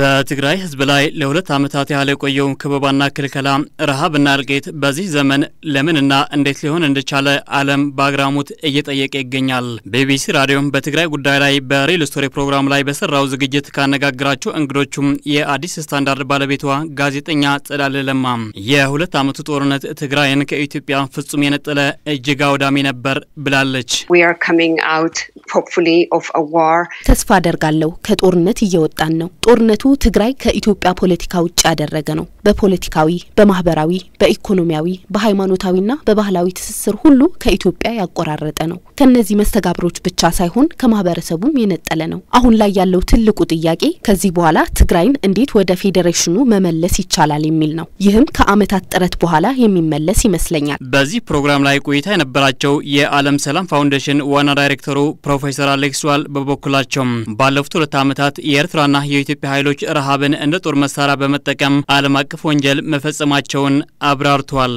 በትግራይ ህዝብ ላይ ለሁለት ዓመታት ያህል የቆየውን ክበባና ክልከላ፣ ረሃብና እልቂት በዚህ ዘመን ለምንና እንዴት ሊሆን እንደቻለ ዓለም በአግራሞት እየጠየቀ ይገኛል። ቢቢሲ ራዲዮም በትግራይ ጉዳይ ላይ በሪል ስቶሪ ፕሮግራም ላይ በሰራው ዝግጅት ካነጋግራቸው እንግዶቹም የአዲስ ስታንዳርድ ባለቤቷ ጋዜጠኛ ጸዳለ ለማ የሁለት ዓመቱ ጦርነት ትግራይን ከኢትዮጵያ ፍጹም የነጠለ እጅግ አውዳሚ ነበር ብላለች። ተስፋ አደርጋለሁ ከጦርነት እየወጣን ነው። ጦርነቱ ትግራይ ከኢትዮጵያ ፖለቲካ ውጭ ያደረገ ነው። በፖለቲካዊ፣ በማህበራዊ፣ በኢኮኖሚያዊ፣ በሃይማኖታዊና በባህላዊ ትስስር ሁሉ ከኢትዮጵያ ያቆራረጠ ነው። ከነዚህ መስተጋብሮች ብቻ ሳይሆን ከማህበረሰቡም የነጠለ ነው። አሁን ላይ ያለው ትልቁ ጥያቄ ከዚህ በኋላ ትግራይን እንዴት ወደ ፌዴሬሽኑ መመለስ ይቻላል የሚል ነው። ይህም ከዓመታት ጥረት በኋላ የሚመለስ ይመስለኛል። በዚህ ፕሮግራም ላይ ቆይታ የነበራቸው የዓለም ሰላም ፋውንዴሽን ዋና ዳይሬክተሩ ፕሮፌሰር አሌክስ ዋል በበኩላቸው ባለፉት ሁለት ዓመታት የኤርትራና የኢትዮጵያ ኃይሎች ረሃብን እንደ ጦር መሳሪያ በመጠቀም ዓለም አቀፍ አቀፍ ወንጀል መፈጸማቸውን አብራርቷል።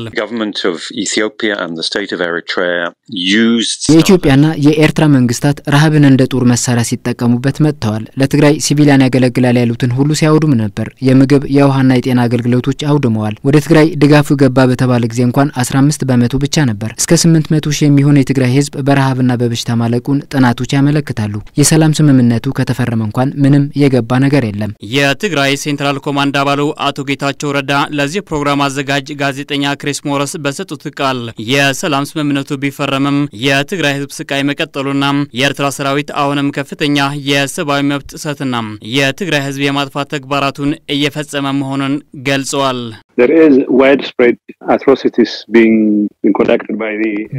የኢትዮጵያና የኤርትራ መንግስታት ረሃብን እንደ ጦር መሳሪያ ሲጠቀሙበት መጥተዋል። ለትግራይ ሲቪሊያን ያገለግላል ያሉትን ሁሉ ሲያውዱም ነበር። የምግብ የውሃና የጤና አገልግሎቶች አውድመዋል። ወደ ትግራይ ድጋፉ ገባ በተባለ ጊዜ እንኳን 15 በመቶ ብቻ ነበር። እስከ 800 ሺህ የሚሆን የትግራይ ህዝብ በረሃብና በበሽታ ማለቁን ጥናቶች ያመለክታሉ። የሰላም ስምምነቱ ከተፈረመ እንኳን ምንም የገባ ነገር የለም። የትግራይ ሴንትራል ኮማንድ አባሉ አቶ ጌታቸው ረዳ ለዚህ ፕሮግራም አዘጋጅ ጋዜጠኛ ክሪስ ሞረስ በሰጡት ቃል የሰላም ስምምነቱ ቢፈረምም የትግራይ ህዝብ ስቃይ መቀጠሉና የኤርትራ ሰራዊት አሁንም ከፍተኛ የሰብአዊ መብት ጥሰትና የትግራይ ህዝብ የማጥፋት ተግባራቱን እየፈጸመ መሆኑን ገልጸዋል።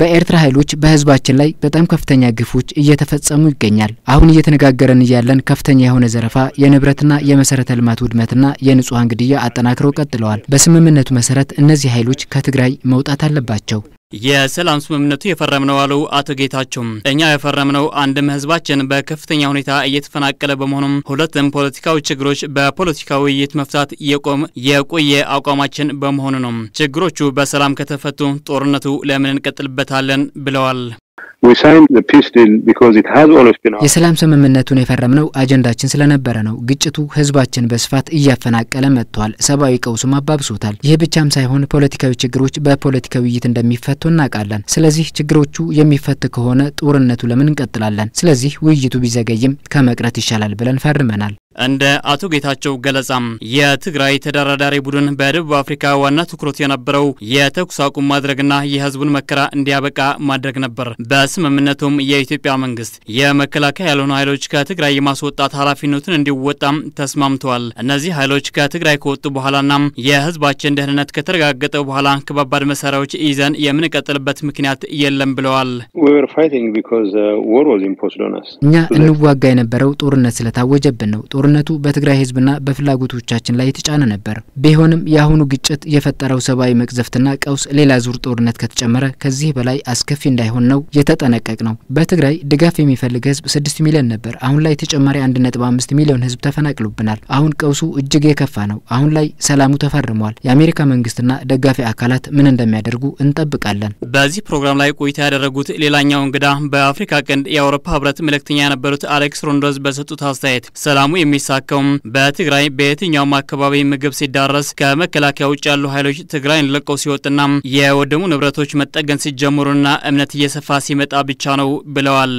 በኤርትራ ኃይሎች በህዝባችን ላይ በጣም ከፍተኛ ግፎች እየተፈጸሙ ይገኛል። አሁን እየተነጋገረን እያለን ከፍተኛ የሆነ ዘረፋ፣ የንብረትና የመሰረተ ልማት ውድመትና የንጹሐን ግድያ አጠናክረው ቀጥለዋል። በስምምነቱ መሰረት እነዚህ ኃይሎች ከትግራይ መውጣት አለባቸው። የሰላም ስምምነቱ የፈረምነው አሉ አቶ ጌታቸው፣ እኛ የፈረምነው አንድም ህዝባችን በከፍተኛ ሁኔታ እየተፈናቀለ በመሆኑም፣ ሁለትም ፖለቲካዊ ችግሮች በፖለቲካዊ ውይይት መፍታት የቆም የቆየ አቋማችን በመሆኑ ነው። ችግሮቹ በሰላም ከተፈቱ ጦርነቱ ለምን እንቀጥልበታለን ብለዋል። የሰላም ስምምነቱን የፈረምነው አጀንዳችን ስለነበረ ነው። ግጭቱ ህዝባችን በስፋት እያፈናቀለ መጥቷል። ሰብአዊ ቀውሱም አባብሶታል። ይህ ብቻም ሳይሆን ፖለቲካዊ ችግሮች በፖለቲካዊ ውይይት እንደሚፈቱ እናውቃለን። ስለዚህ ችግሮቹ የሚፈቱ ከሆነ ጦርነቱ ለምን እንቀጥላለን? ስለዚህ ውይይቱ ቢዘገይም ከመቅረት ይሻላል ብለን ፈርመናል። እንደ አቶ ጌታቸው ገለጻም የትግራይ ተደራዳሪ ቡድን በደቡብ አፍሪካ ዋና ትኩረት የነበረው የተኩስ አቁም ማድረግና የህዝቡን መከራ እንዲያበቃ ማድረግ ነበር። በስምምነቱም የኢትዮጵያ መንግስት የመከላከያ ያልሆኑ ኃይሎች ከትግራይ የማስወጣት ኃላፊነቱን እንዲወጣም ተስማምተዋል። እነዚህ ኃይሎች ከትግራይ ከወጡ በኋላና የህዝባችን ደህንነት ከተረጋገጠ በኋላ ከባባድ መሳሪያዎች ይዘን የምንቀጥልበት ምክንያት የለም ብለዋል። uh, እኛ እንዋጋ የነበረው ጦርነት ስለታወጀብን ነው። ጦርነቱ በትግራይ ህዝብና በፍላጎቶቻችን ላይ የተጫነ ነበር። ቢሆንም የአሁኑ ግጭት የፈጠረው ሰብአዊ መቅዘፍትና ቀውስ ሌላ ዙር ጦርነት ከተጨመረ ከዚህ በላይ አስከፊ እንዳይሆን ነው የተጠነቀቅ ነው። በትግራይ ድጋፍ የሚፈልግ ህዝብ ስድስት ሚሊዮን ነበር። አሁን ላይ ተጨማሪ አንድ ነጥብ አምስት ሚሊዮን ህዝብ ተፈናቅሎብናል። አሁን ቀውሱ እጅግ የከፋ ነው። አሁን ላይ ሰላሙ ተፈርሟል። የአሜሪካ መንግስትና ደጋፊ አካላት ምን እንደሚያደርጉ እንጠብቃለን። በዚህ ፕሮግራም ላይ ቆይታ ያደረጉት ሌላኛው እንግዳ በአፍሪካ ቀንድ የአውሮፓ ህብረት መልእክተኛ የነበሩት አሌክስ ሮንዶዝ በሰጡት አስተያየት ሰላሙ የሚሳካው በትግራይ በየትኛውም አካባቢ ምግብ ሲዳረስ ከመከላከያ ውጭ ያሉ ኃይሎች ትግራይን ለቀው ሲወጡና የወደሙ ንብረቶች መጠገን ሲጀምሩና እምነት እየሰፋ ሲመጣ ብቻ ነው ብለዋል።